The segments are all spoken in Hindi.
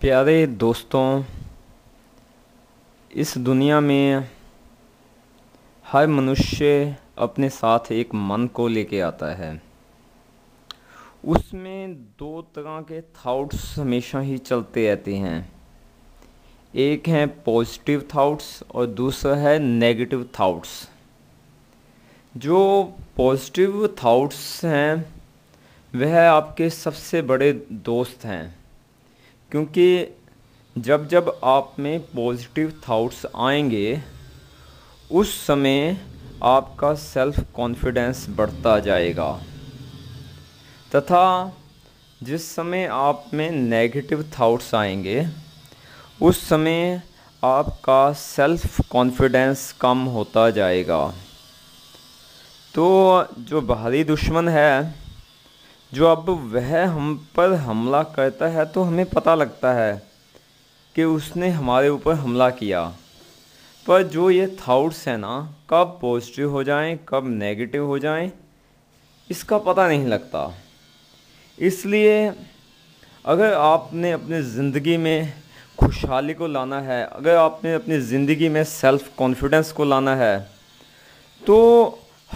प्यारे दोस्तों इस दुनिया में हर मनुष्य अपने साथ एक मन को लेके आता है उसमें दो तरह के थाउट्स हमेशा ही चलते रहते हैं एक है पॉजिटिव थाउट्स और दूसरा है नेगेटिव थाउट्स जो पॉजिटिव थाउट्स हैं वह आपके सबसे बड़े दोस्त हैं क्योंकि जब जब आप में पॉजिटिव थाट्स आएंगे उस समय आपका सेल्फ कॉन्फिडेंस बढ़ता जाएगा तथा जिस समय आप में नेगेटिव थाट्स आएंगे उस समय आपका सेल्फ कॉन्फिडेंस कम होता जाएगा तो जो बाहरी दुश्मन है जो अब वह हम पर हमला करता है तो हमें पता लगता है कि उसने हमारे ऊपर हमला किया पर जो ये थाउट्स हैं ना कब पॉजिटिव हो जाएं कब नेगेटिव हो जाएं इसका पता नहीं लगता इसलिए अगर आपने अपने ज़िंदगी में खुशहाली को लाना है अगर आपने अपनी ज़िंदगी में सेल्फ़ कॉन्फिडेंस को लाना है तो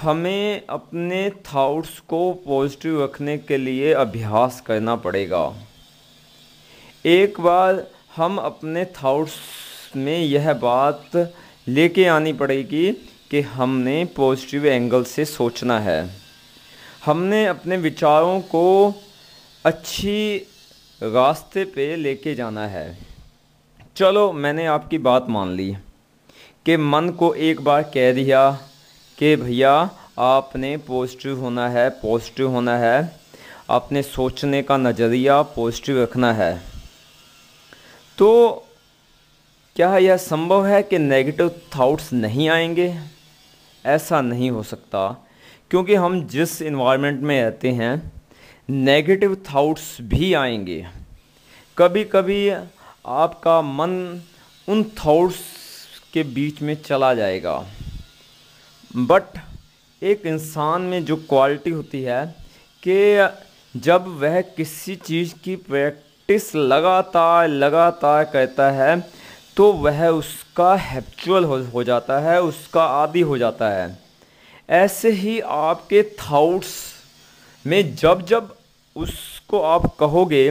हमें अपने थाउट्स को पॉजिटिव रखने के लिए अभ्यास करना पड़ेगा एक बार हम अपने थाउट्स में यह बात लेके आनी पड़ेगी कि हमने पॉजिटिव एंगल से सोचना है हमने अपने विचारों को अच्छी रास्ते पे लेके जाना है चलो मैंने आपकी बात मान ली कि मन को एक बार कह दिया कि भैया आपने पॉजिटिव होना है पॉजिटिव होना है आपने सोचने का नज़रिया पॉजिटिव रखना है तो क्या यह संभव है कि नेगेटिव थाउट्स नहीं आएंगे ऐसा नहीं हो सकता क्योंकि हम जिस इन्वायरमेंट में रहते हैं नेगेटिव थाउट्स भी आएंगे कभी कभी आपका मन उन थाट्स के बीच में चला जाएगा बट एक इंसान में जो क्वालिटी होती है कि जब वह किसी चीज़ की प्रैक्टिस लगातार लगातार करता है तो वह उसका हैबिचुअल हो, हो जाता है उसका आदि हो जाता है ऐसे ही आपके थाउट्स में जब जब उसको आप कहोगे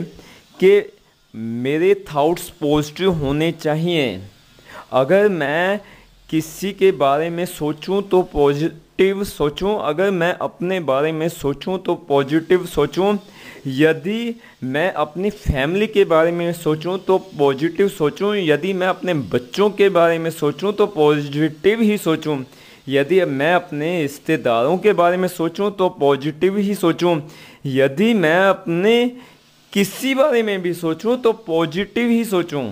कि मेरे थाउट्स पॉजिटिव होने चाहिए अगर मैं किसी के बारे में सोचूं तो पॉजिटिव सोचूं अगर मैं अपने बारे में सोचूं तो पॉजिटिव सोचूं यदि मैं अपनी फैमिली के बारे में सोचूं तो पॉजिटिव सोचूं यदि मैं अपने बच्चों के बारे में सोचूं तो पॉजिटिव ही सोचूं यदि मैं अपने रिश्तेदारों के बारे में सोचूं तो पॉजिटिव ही सोचूं यदि मैं अपने किसी बारे में भी सोचूं तो पॉजिटिव ही सोचूं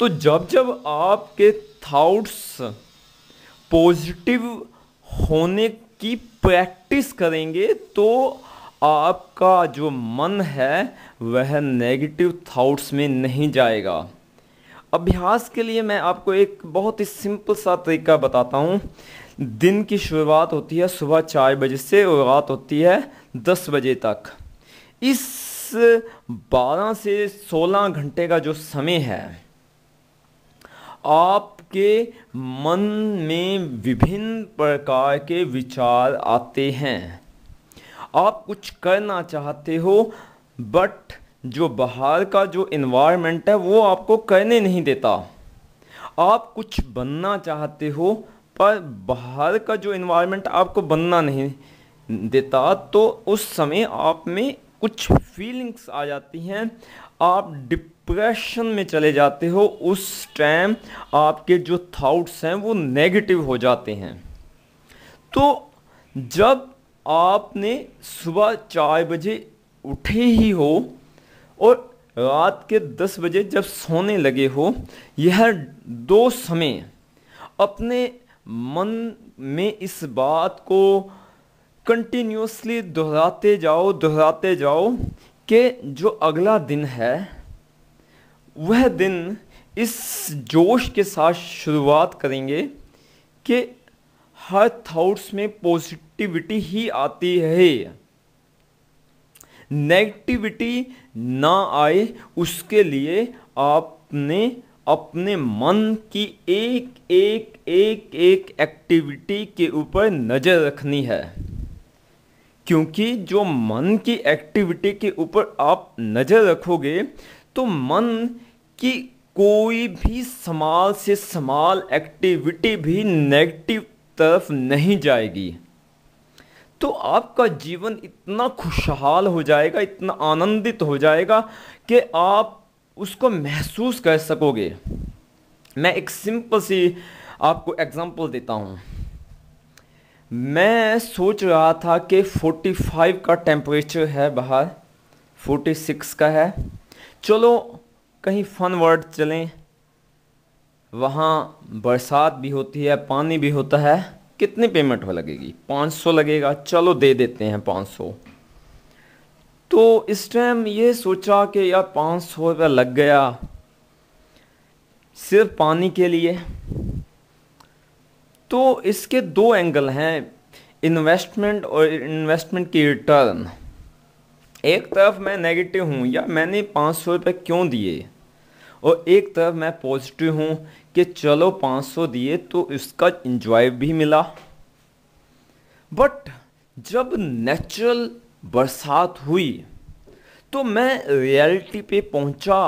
तो जब जब आपके थाउट्स पॉजिटिव होने की प्रैक्टिस करेंगे तो आपका जो मन है वह नेगेटिव थाउट्स में नहीं जाएगा अभ्यास के लिए मैं आपको एक बहुत ही सिंपल सा तरीका बताता हूँ दिन की शुरुआत होती है सुबह चार बजे से और रात होती है दस बजे तक इस बारह से सोलह घंटे का जो समय है आप आपके मन में विभिन्न प्रकार के विचार आते हैं आप कुछ करना चाहते हो बट जो बाहर का जो इन्वायरमेंट है वो आपको करने नहीं देता आप कुछ बनना चाहते हो पर बाहर का जो इन्वायरमेंट आपको बनना नहीं देता तो उस समय आप में कुछ फीलिंग्स आ जाती हैं आप डिप डिप्रेशन में चले जाते हो उस टाइम आपके जो थाउट्स हैं वो नेगेटिव हो जाते हैं तो जब आपने सुबह चार बजे उठे ही हो और रात के दस बजे जब सोने लगे हो यह दो समय अपने मन में इस बात को कंटिन्यूसली दोहराते जाओ दोहराते जाओ कि जो अगला दिन है वह दिन इस जोश के साथ शुरुआत करेंगे कि हर थाउट्स में पॉजिटिविटी ही आती है नेगेटिविटी ना आए उसके लिए आपने अपने मन की एक एक एक एक एक्टिविटी के ऊपर नज़र रखनी है क्योंकि जो मन की एक्टिविटी के ऊपर आप नज़र रखोगे तो मन कि कोई भी समाल से समाल एक्टिविटी भी नेगेटिव तरफ नहीं जाएगी तो आपका जीवन इतना खुशहाल हो जाएगा इतना आनंदित हो जाएगा कि आप उसको महसूस कर सकोगे मैं एक सिंपल सी आपको एग्जांपल देता हूँ मैं सोच रहा था कि 45 का टेम्परेचर है बाहर 46 का है चलो कहीं फन वर्ड चलें वहाँ बरसात भी होती है पानी भी होता है कितनी पेमेंट हो लगेगी 500 लगेगा चलो दे देते हैं 500 तो इस टाइम ये सोचा कि यार पाँच सौ रुपया लग गया सिर्फ पानी के लिए तो इसके दो एंगल हैं इन्वेस्टमेंट और इन्वेस्टमेंट की रिटर्न एक तरफ मैं नेगेटिव हूँ या मैंने 500 सौ रुपये क्यों दिए और एक तरफ मैं पॉजिटिव हूँ कि चलो 500 दिए तो इसका इंजॉय भी मिला बट जब नेचुरल बरसात हुई तो मैं रियलिटी पे पहुंचा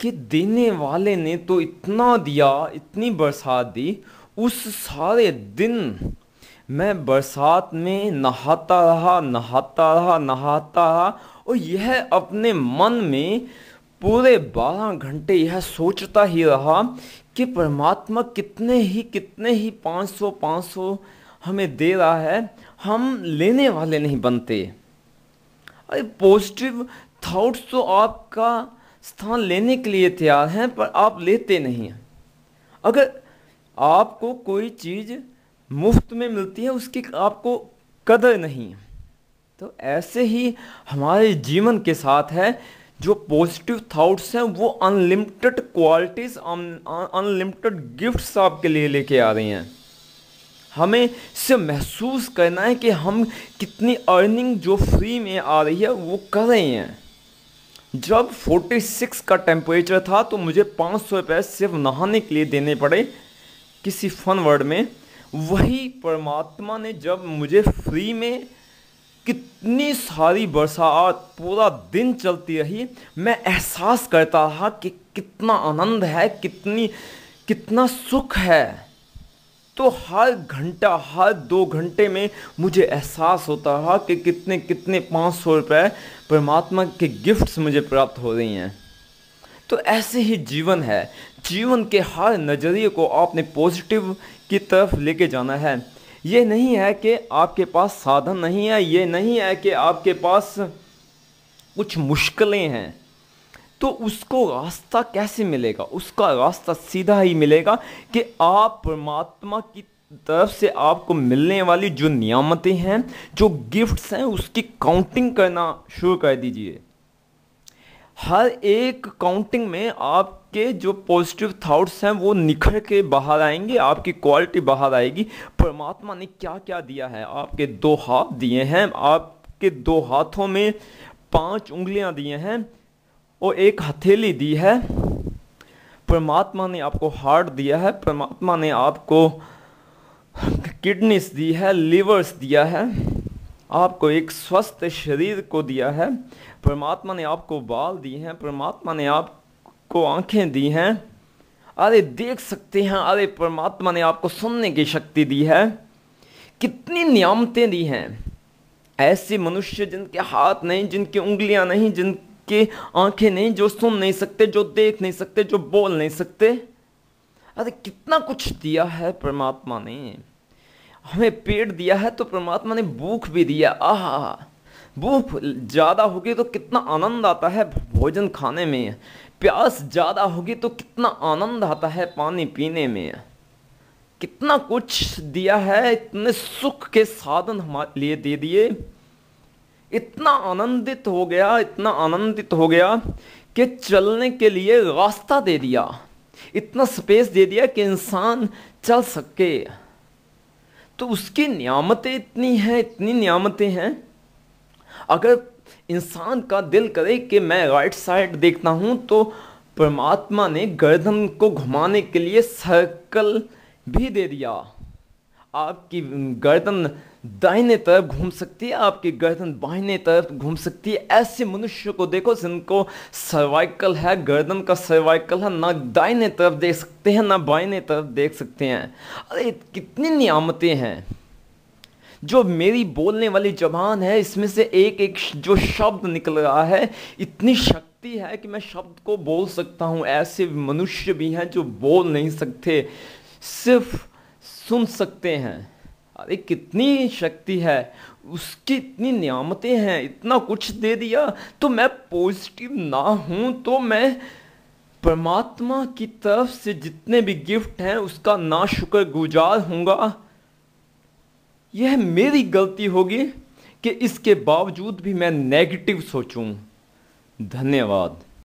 कि देने वाले ने तो इतना दिया इतनी बरसात दी उस सारे दिन मैं बरसात में नहाता रहा नहाता रहा नहाता रहा और यह अपने मन में पूरे बारह घंटे यह सोचता ही रहा कि परमात्मा कितने ही कितने ही पाँच सौ पाँच सौ हमें दे रहा है हम लेने वाले नहीं बनते अरे पॉजिटिव थाउट्स तो आपका स्थान लेने के लिए तैयार हैं पर आप लेते नहीं हैं अगर आपको कोई चीज़ मुफ्त में मिलती है उसकी आपको कदर नहीं तो ऐसे ही हमारे जीवन के साथ है जो पॉजिटिव थाट्स हैं वो अनलिमिटेड क्वालिटीज़ अनलिमिटेड गिफ्ट्स आपके लिए लेके आ रही हैं हमें इसे महसूस करना है कि हम कितनी अर्निंग जो फ्री में आ रही है वो कर रहे हैं जब 46 का टेम्परेचर था तो मुझे पाँच सौ रुपये सिर्फ नहाने के लिए देने पड़े किसी फन वर्ड में वही परमात्मा ने जब मुझे फ्री में कितनी सारी बरसात पूरा दिन चलती रही मैं एहसास करता रहा कि कितना आनंद है कितनी कितना सुख है तो हर घंटा हर दो घंटे में मुझे एहसास होता रहा कि कितने कितने पाँच सौ रुपये परमात्मा के गिफ्ट्स मुझे प्राप्त हो रही हैं तो ऐसे ही जीवन है जीवन के हर नज़रिए को आपने पॉजिटिव की तरफ लेके जाना है ये नहीं है कि आपके पास साधन नहीं है ये नहीं है कि आपके पास कुछ मुश्किलें हैं तो उसको रास्ता कैसे मिलेगा उसका रास्ता सीधा ही मिलेगा कि आप परमात्मा की तरफ से आपको मिलने वाली जो नियामतें हैं जो गिफ्ट्स हैं उसकी काउंटिंग करना शुरू कर दीजिए हर एक काउंटिंग में आपके जो पॉजिटिव थॉट्स हैं वो निखर के बाहर आएंगे आपकी क्वालिटी बाहर आएगी परमात्मा ने क्या क्या दिया है आपके दो हाथ दिए हैं आपके दो हाथों में पांच उंगलियां दिए हैं और एक हथेली दी है परमात्मा ने आपको हार्ट दिया है परमात्मा ने आपको किडनीस दी है लिवर्स दिया है आपको एक स्वस्थ शरीर को दिया है परमात्मा ने आपको बाल दिए हैं परमात्मा ने आपको आंखें दी हैं अरे देख सकते हैं अरे परमात्मा ने आपको सुनने की शक्ति दी है कितनी नियामतें दी हैं ऐसे मनुष्य जिनके हाथ नहीं जिनकी उंगलियां नहीं जिनके आंखें नहीं जो सुन नहीं सकते जो देख नहीं सकते जो बोल नहीं सकते अरे कितना कुछ दिया है परमात्मा ने हमें पेट दिया है तो परमात्मा ने भूख भी दिया आह भूख ज़्यादा होगी तो कितना आनंद आता है भोजन खाने में प्यास ज़्यादा होगी तो कितना आनंद आता है पानी पीने में कितना कुछ दिया है इतने सुख के साधन हमारे लिए दे दिए इतना आनंदित हो गया इतना आनंदित हो गया कि चलने के लिए रास्ता दे दिया इतना स्पेस दे दिया कि इंसान चल सके तो उसकी नियामतें इतनी हैं इतनी नियामतें हैं अगर इंसान का दिल करे कि मैं राइट साइड देखता हूँ तो परमात्मा ने गर्दन को घुमाने के लिए सर्कल भी दे दिया आपकी गर्दन दाहिने तरफ घूम सकती है आपकी गर्दन बाहिने तरफ घूम सकती है ऐसे मनुष्य को देखो जिनको सर्वाइकल है गर्दन का सर्वाइकल है ना दाहिने तरफ देख सकते हैं ना बाहिने तरफ देख सकते हैं अरे कितनी नियामतें हैं जो मेरी बोलने वाली जबान है इसमें से एक एक जो शब्द निकल रहा है इतनी शक्ति है कि मैं शब्द को बोल सकता हूँ ऐसे मनुष्य भी हैं जो बोल नहीं सकते सिर्फ सुन सकते हैं अरे कितनी शक्ति है उसकी इतनी नियामतें हैं इतना कुछ दे दिया तो मैं पॉजिटिव ना हूँ तो मैं परमात्मा की तरफ से जितने भी गिफ्ट हैं उसका ना शुक्र गुजार हूँगा यह मेरी गलती होगी कि इसके बावजूद भी मैं नेगेटिव सोचूं धन्यवाद